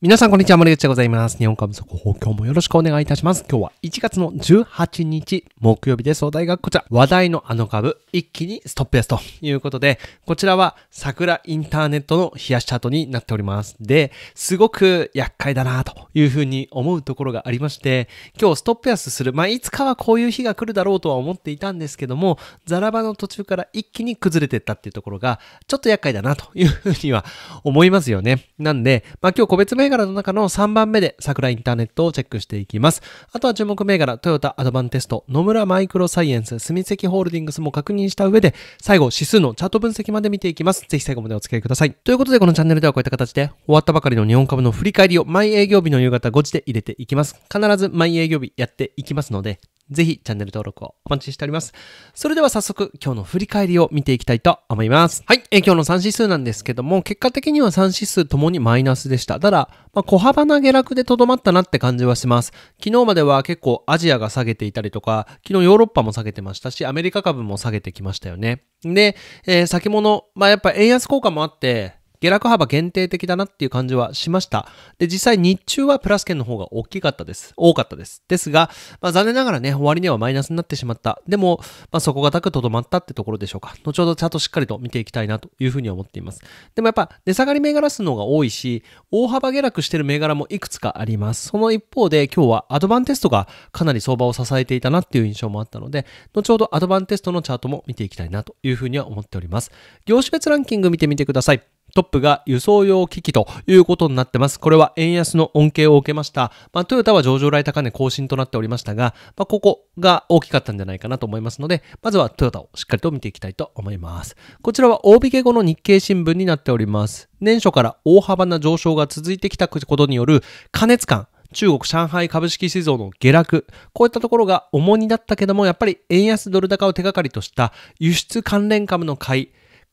皆さん、こんにちは。森口でございます。日本株速報、今日もよろしくお願いいたします。今日は1月の18日、木曜日です。お題がこちら。話題のあの株、一気にストップですということで、こちらは桜インターネットの冷やしチャートになっております。で、すごく厄介だなというふうに思うところがありまして、今日ストップ安する。まあ、いつかはこういう日が来るだろうとは思っていたんですけども、ザラバの途中から一気に崩れていったっていうところが、ちょっと厄介だなというふうには思いますよね。なんで、まあ今日個別名銘柄の中の3番目で桜インターネットをチェックしていきます。あとは注目銘柄、トヨタアドバンテスト、野村マイクロサイエンス、住関ホールディングスも確認した上で、最後指数のチャート分析まで見ていきます。ぜひ最後までお付き合いください。ということでこのチャンネルではこういった形で、終わったばかりの日本株の振り返りを毎営業日の夕方5時で入れていきます。必ず毎営業日やっていきますので、ぜひチャンネル登録をお待ちしております。それでは早速今日の振り返りを見ていきたいと思います。はい、えー、今日の3指数なんですけども、結果的には3指数ともにマイナスでした。ただ、まあ、小幅な下落でとどまったなって感じはします。昨日までは結構アジアが下げていたりとか、昨日ヨーロッパも下げてましたし、アメリカ株も下げてきましたよね。で、えー、先物、まあやっぱ円安効果もあって、下落幅限定的だなっていう感じはしました。で、実際日中はプラス圏の方が大きかったです。多かったです。ですが、まあ、残念ながらね、終わりにはマイナスになってしまった。でも、まあ、底堅くとどまったってところでしょうか。後ほどちゃんとしっかりと見ていきたいなというふうに思っています。でもやっぱ、値下がり銘柄数の方が多いし、大幅下落してる銘柄もいくつかあります。その一方で、今日はアドバンテストがかなり相場を支えていたなっていう印象もあったので、後ほどアドバンテストのチャートも見ていきたいなというふうには思っております。業種別ランキング見てみてください。トップが輸送用機器ということになってます。これは円安の恩恵を受けました。まあ、トヨタは上場来高値更新となっておりましたが、まあ、ここが大きかったんじゃないかなと思いますので、まずはトヨタをしっかりと見ていきたいと思います。こちらは大引け後の日経新聞になっております。年初から大幅な上昇が続いてきたことによる過熱感、中国上海株式市場の下落、こういったところが重荷だったけども、やっぱり円安ドル高を手がかりとした輸出関連株の買い、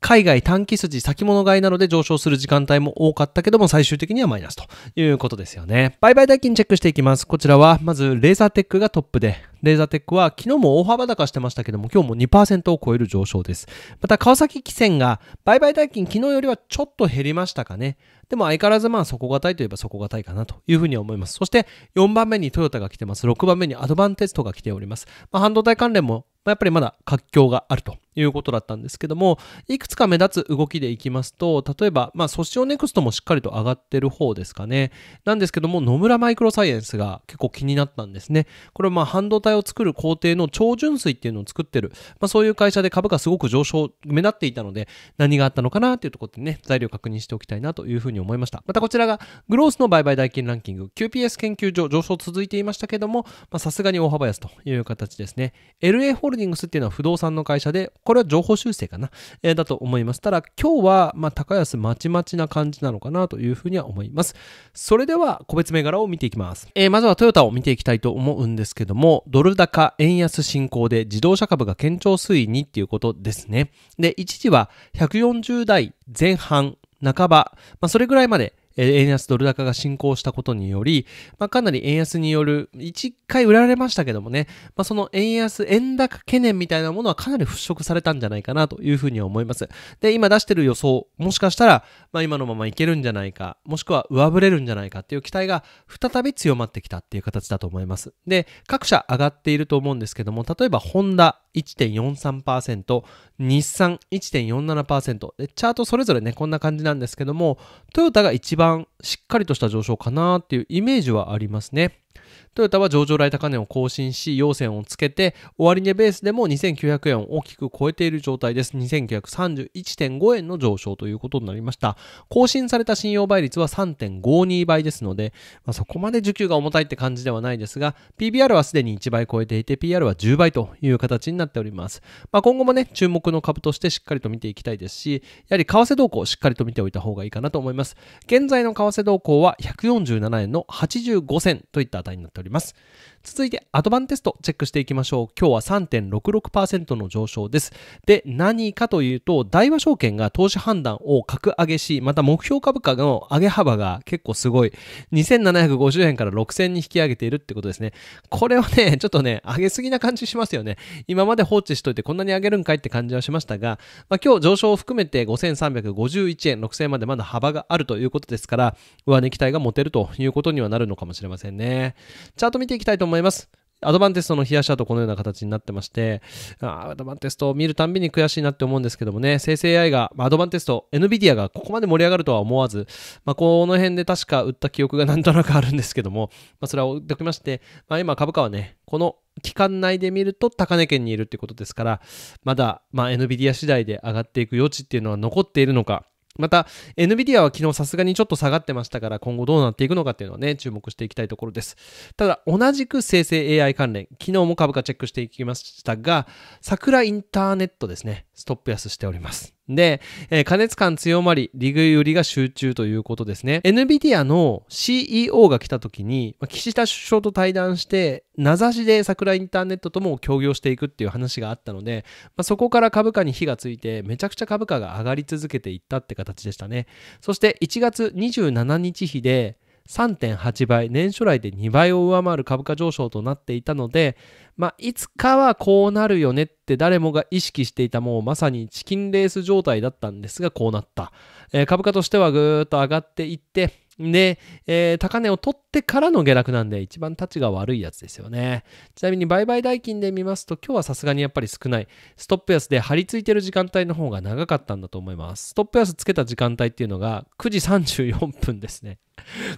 海外短期筋先物買いなので上昇する時間帯も多かったけども最終的にはマイナスということですよね。売買代金チェックしていきます。こちらはまずレーザーテックがトップで、レーザーテックは昨日も大幅高してましたけども、今日も2%を超える上昇です。また、川崎汽船が、売買代金昨日よりはちょっと減りましたかね。でも相変わらずまあ底堅いといえば底堅いかなというふうに思います。そして4番目にトヨタが来てます。6番目にアドバンテストが来ております。まあ、半導体関連もやっぱりまだ活況があるということだったんですけども、いくつか目立つ動きでいきますと、例えば、まあ、ソシオネクストもしっかりと上がってる方ですかね。なんですけども、野村マイクロサイエンスが結構気になったんですね。これはまあ、半導体を作る工程の超純水っていうのを作ってる、まあ、そういう会社で株価すごく上昇、目立っていたので、何があったのかなっていうところでね、材料確認しておきたいなというふうに思いました。またこちらが、グロースの売買代金ランキング、QPS 研究所上昇続いていましたけども、さすがに大幅安という形ですね。LA ホールディングスっていうのは不動産の会社で、これは情報修正かな、えー、だと思います。ただ、今日は、まあ、高安まちまちな感じなのかなというふうには思います。それでは、個別銘柄を見ていきます。えー、まずはトヨタを見ていきたいと思うんですけども、ドル高、円安進行で自動車株が堅調推移にっていうことですね。で、一時は140代前半半ば、まあ、それぐらいまで円安ドル高が進行したことにより、まあ、かなり円安による、一回売られましたけどもね、まあ、その円安、円高懸念みたいなものはかなり払拭されたんじゃないかなというふうに思います。で、今出してる予想、もしかしたら、まあ、今のままいけるんじゃないか、もしくは上振れるんじゃないかっていう期待が再び強まってきたっていう形だと思います。で、各社上がっていると思うんですけども、例えばホンダ1.43%、日産1.47%、チャートそれぞれね、こんな感じなんですけども、トヨタが一番帮しっかりとした上昇かなっていうイメージはありますね。トヨタは上場来高値を更新し、要線をつけて、終値ベースでも2900円を大きく超えている状態です。2931.5円の上昇ということになりました。更新された信用倍率は3.52倍ですので、まあ、そこまで需給が重たいって感じではないですが、PBR はすでに1倍超えていて、PR は10倍という形になっております。まあ、今後もね、注目の株としてしっかりと見ていきたいですし、やはり為替動向をしっかりと見ておいた方がいいかなと思います。現在の為為替動向は147円の85銭といった値になっております。続いてアドバンテストチェックしていきましょう。今日は3.66%の上昇です。で、何かというと、大和証券が投資判断を格上げし、また目標株価の上げ幅が結構すごい。2750円から6000に引き上げているってことですね。これはね、ちょっとね、上げすぎな感じしますよね。今まで放置しといてこんなに上げるんかいって感じはしましたが、まあ、今日上昇を含めて5351円、6000円までまだ幅があるということですから、上値期待が持てるということにはなるのかもしれませんね。チャート見ていきたいと思います。思います。アドバンテストの冷やし跡とこのような形になってまして、アドバンテストを見るたんびに悔しいなって思うんですけどもね、生成 AI が、まあ、アドバンテスト、NVIDIA がここまで盛り上がるとは思わず、まあ、この辺で確か売った記憶がなんとなくあるんですけども、まあ、それは置いておきまして、まあ、今株価はね、この期間内で見ると高値圏にいるってことですから、まだ、まあ、NVIDIA 次第で上がっていく余地っていうのは残っているのか、また、NVIDIA は昨日さすがにちょっと下がってましたから、今後どうなっていくのかっていうのはね、注目していきたいところです。ただ、同じく生成 AI 関連、昨日も株価チェックしていきましたが、桜インターネットですね、ストップ安しております。で、えー、加熱感強まり、利食い売りが集中ということですね。NVIDIA の CEO が来た時に、岸田首相と対談して、名指しで桜インターネットとも協業していくっていう話があったので、まあ、そこから株価に火がついて、めちゃくちゃ株価が上がり続けていったって形でしたね。そして1月27日比で、3.8倍、年初来で2倍を上回る株価上昇となっていたので、まあ、いつかはこうなるよねって誰もが意識していたもうまさにチキンレース状態だったんですが、こうなった。えー、株価としてはぐーっと上がっていって、で、えー、高値を取ってからの下落なんで、一番立ちが悪いやつですよね。ちなみに売買代金で見ますと、今日はさすがにやっぱり少ない。ストップ安で張り付いてる時間帯の方が長かったんだと思います。ストップ安つけた時間帯っていうのが9時34分ですね。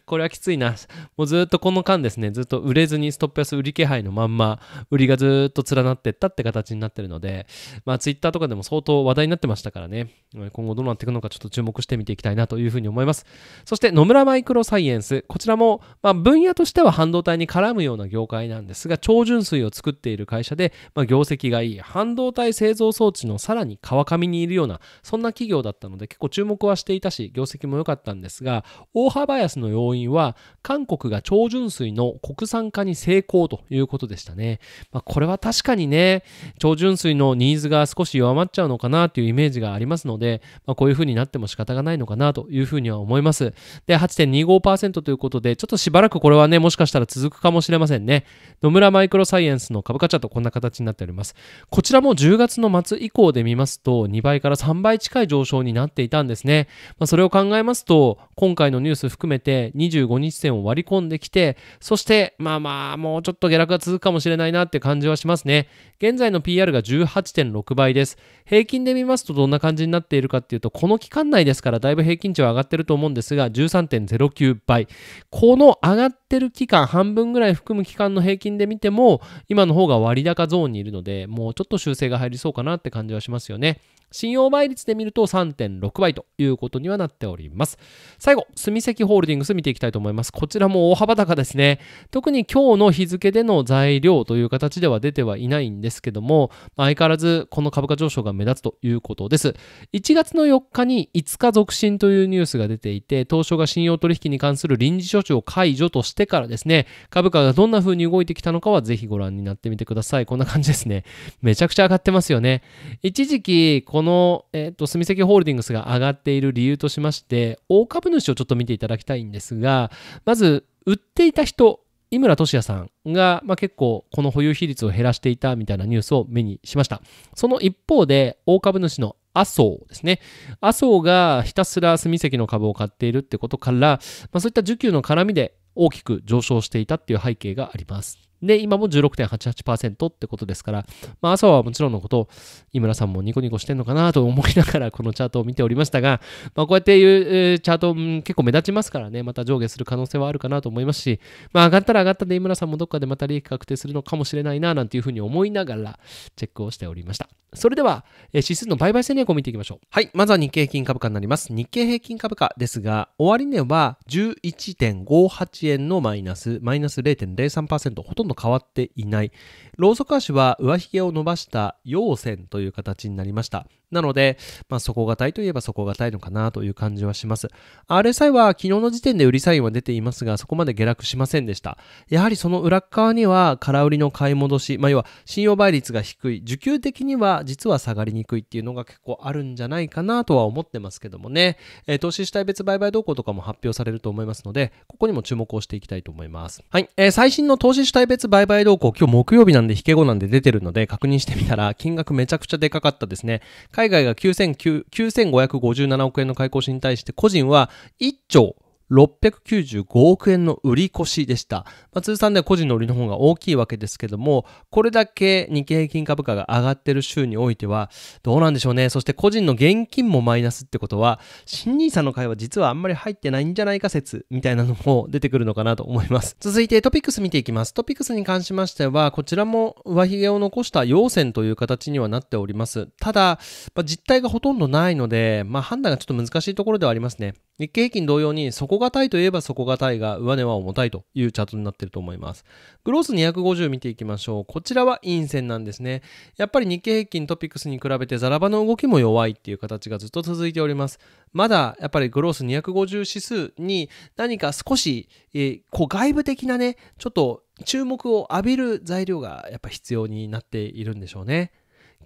これはきついな。もうずっとこの間ですね、ずっと売れずにストップ安売り気配のまんま、売りがずっと連なってったって形になってるので、まあ Twitter とかでも相当話題になってましたからね、今後どうなっていくのかちょっと注目してみていきたいなというふうに思います。そして野村マイクロサイエンス、こちらも、まあ、分野としては半導体に絡むような業界なんですが、超純水を作っている会社で、まあ、業績がいい、半導体製造装置のさらに川上にいるような、そんな企業だったので結構注目はしていたし、業績も良かったんですが、大幅安スの要因は、韓国が超純粋の国産化に成功ということでしたね。まあ、これは確かにね、超純水のニーズが少し弱まっちゃうのかなというイメージがありますので、まあ、こういうふうになっても仕方がないのかなというふうには思います。で、8.25%ということで、ちょっとしばらくこれはね、もしかしたら続くかもしれませんね。野村マイクロサイエンスの株価チャート、こんな形になっております。こちらも10月の末以降で見ますと、2倍から3倍近い上昇になっていたんですね。まあ、それを考えますと、今回のニュース含めてて、25日線を割り込んできて、そして、まあまあ、もうちょっと下落が続くかもしれないなって感じはしますね。現在の PR が18.6倍です。平均で見ますとどんな感じになっているかっていうと、この期間内ですから、だいぶ平均値は上がってると思うんですが、13.09倍。この上がってってる期間、半分ぐらい含む期間の平均で見ても、今の方が割高ゾーンにいるので、もうちょっと修正が入りそうかなって感じはしますよね。信用倍率で見ると3.6倍ということにはなっております。最後、住関ホールディングス見ていきたいと思います。こちらも大幅高ですね。特に今日の日付での材料という形では出てはいないんですけども、相変わらずこの株価上昇が目立つということです。1月の4日に5日続伸というニュースが出ていて、東証が信用取引に関する臨時処置を解除としてしてからですね、株価がどんな風に動いてきたのかはぜひご覧になってみてください。こんな感じですね。めちゃくちゃ上がってますよね。一時期、この、えっ、ー、と、住関ホールディングスが上がっている理由としまして、大株主をちょっと見ていただきたいんですが、まず、売っていた人、井村俊也さんが、まあ、結構この保有比率を減らしていたみたいなニュースを目にしました。その一方で、大株主の麻生ですね。麻生がひたすら隅石の株を買っているってことから、まあ、そういった需給の絡みで大きく上昇していたっていう背景があります。で、今も16.88%ってことですから、まあ朝はもちろんのこと、井村さんもニコニコしてんのかなと思いながらこのチャートを見ておりましたが、まあこうやっていうチャート、結構目立ちますからね、また上下する可能性はあるかなと思いますし、まあ上がったら上がったで井村さんもどっかでまた利益確定するのかもしれないななんていうふうに思いながらチェックをしておりました。それでは、指数の売買戦略を見ていきましょう。はい、まずは日経平均株価になります。日経平均株価ですが、終値は11.58円のマイナス、マイナス0.03%、ほとんどど変わっていない。ローソク足は上髭を伸ばした陽線という形になりました。なので、まあ、底堅いといえば底堅いのかなという感じはします。RSI は昨日の時点で売りサインは出ていますが、そこまで下落しませんでした。やはりその裏側には空売りの買い戻し、まあ、要は信用倍率が低い、需給的には実は下がりにくいっていうのが結構あるんじゃないかなとは思ってますけどもね、えー、投資主体別売買動向とかも発表されると思いますので、ここにも注目をしていきたいと思います。はい、えー、最新の投資主体別売買動向、今日木曜日なんで引け後なんで出てるので確認してみたら金額めちゃくちゃでかかったですね。海外が9557億円の買い越しに対して個人は1兆695億円の売り越しでした。まあ、通算では個人の売りの方が大きいわけですけども、これだけ日経平均株価が上がってる週においては、どうなんでしょうね。そして個人の現金もマイナスってことは、新 n さんの会は実はあんまり入ってないんじゃないか説みたいなのも出てくるのかなと思います。続いてトピックス見ていきます。トピックスに関しましては、こちらも上髭を残した要線という形にはなっております。ただ、まあ、実態がほとんどないので、まあ、判断がちょっと難しいところではありますね。日経平均同様に底堅いといえば底堅いが上値は重たいというチャートになっていると思います。グロース250見ていきましょう。こちらは陰線なんですね。やっぱり日経平均トピックスに比べてザラバの動きも弱いっていう形がずっと続いております。まだやっぱりグロース250指数に何か少し、えー、こう外部的なね、ちょっと注目を浴びる材料がやっぱ必要になっているんでしょうね。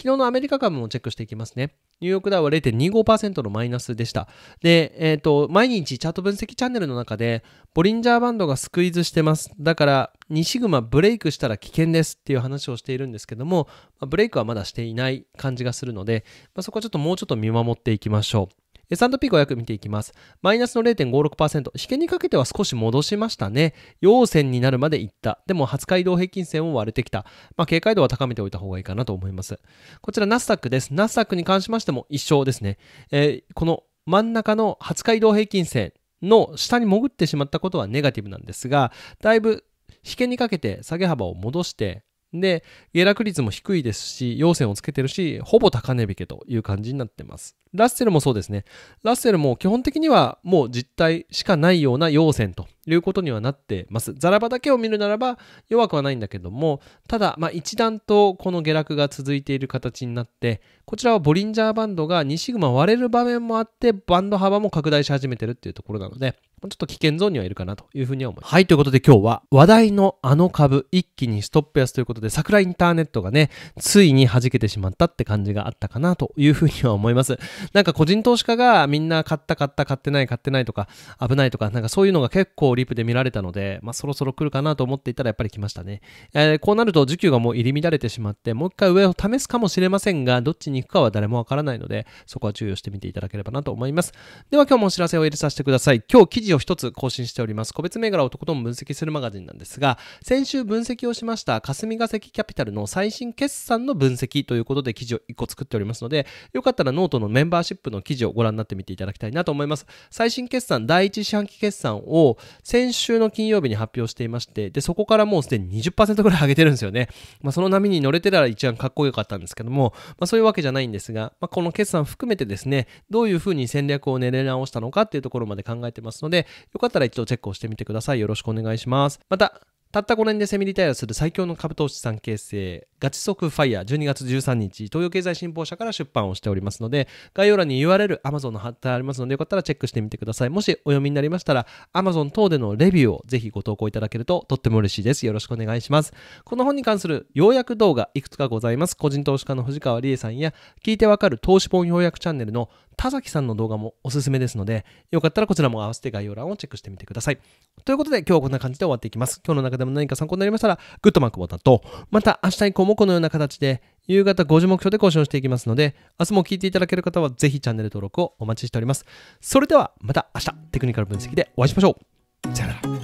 昨日のアメリカ株もチェックしていきますね。ニューヨークダウは0.25%のマイナスでした。で、えっ、ー、と、毎日チャート分析チャンネルの中で、ボリンジャーバンドがスクイズしてます。だから、2シグマブレイクしたら危険ですっていう話をしているんですけども、ブレイクはまだしていない感じがするので、まあ、そこはちょっともうちょっと見守っていきましょう。S&P500 見ていきます。マイナスの0.56%。引けにかけては少し戻しましたね。陽線になるまでいった。でも、初回移動平均線を割れてきた。まあ、警戒度は高めておいた方がいいかなと思います。こちら、ナスタックです。ナスタックに関しましても一緒ですね。えー、この真ん中の初回移動平均線の下に潜ってしまったことはネガティブなんですが、だいぶ引けにかけて下げ幅を戻して、で、下落率も低いですし、陽線をつけてるし、ほぼ高値引けという感じになってます。ラッセルもそうですね。ラッセルも基本的にはもう実体しかないような陽線ということにはなってます。ザラバだけを見るならば弱くはないんだけども、ただ、まあ、一段とこの下落が続いている形になって、こちらはボリンジャーバンドが2シグマ割れる場面もあって、バンド幅も拡大し始めてるっていうところなので、ちょっと危険ゾーンにはいるかなというふうには思います。はい、ということで今日は話題のあの株一気にストップ安ということで、桜インターネットがね、ついに弾けてしまったって感じがあったかなというふうには思います。なんか個人投資家がみんな買った買った買ってない買ってないとか、危ないとか、なんかそういうのが結構をリプで見られたので、まあ、そろそろ来るかなと思っていたらやっぱり来ましたね。えー、こうなると需給がもう入り乱れてしまって、もう一回上を試すかもしれませんが、どっちに行くかは誰もわからないので、そこは注意をしてみていただければなと思います。では今日もお知らせを入れさせてください。今日記事を一つ更新しております。個別銘柄をとことん分析するマガジンなんですが、先週分析をしました霞ヶ関キャピタルの最新決算の分析ということで記事を1個作っておりますので、よかったらノートのメンバーシップの記事をご覧になってみていただきたいなと思います。最新決算、第1四半期決算を先週の金曜日に発表していまして、で、そこからもうすでに20%ぐらい上げてるんですよね。まあ、その波に乗れてたら一番かっこよかったんですけども、まあ、そういうわけじゃないんですが、まあ、この決算含めてですね、どういうふうに戦略を練り直したのかっていうところまで考えてますので、よかったら一度チェックをしてみてください。よろしくお願いします。また、たった5年でセミリタイアする最強の株投資産形成、ガチ速ファイヤー12月13日、東洋経済新報社から出版をしておりますので、概要欄に URL、Amazon の貼ってありますので、よかったらチェックしてみてください。もしお読みになりましたら、Amazon 等でのレビューをぜひご投稿いただけるととっても嬉しいです。よろしくお願いします。この本に関する要約動画いくつかございます。個人投資家の藤川理恵さんや、聞いてわかる投資本要約チャンネルの田崎さんの動画もおすすめですので、よかったらこちらも合わせて概要欄をチェックしてみてください。ということで、今日はこんな感じで終わっていきます。今日の中でも何か参考になりましたら、グッドマークボタンと、また明日以降もこのような形で、夕方5時目標で更新をしていきますので、明日も聞いていただける方はぜひチャンネル登録をお待ちしております。それではまた明日テクニカル分析でお会いしましょう。さよなら。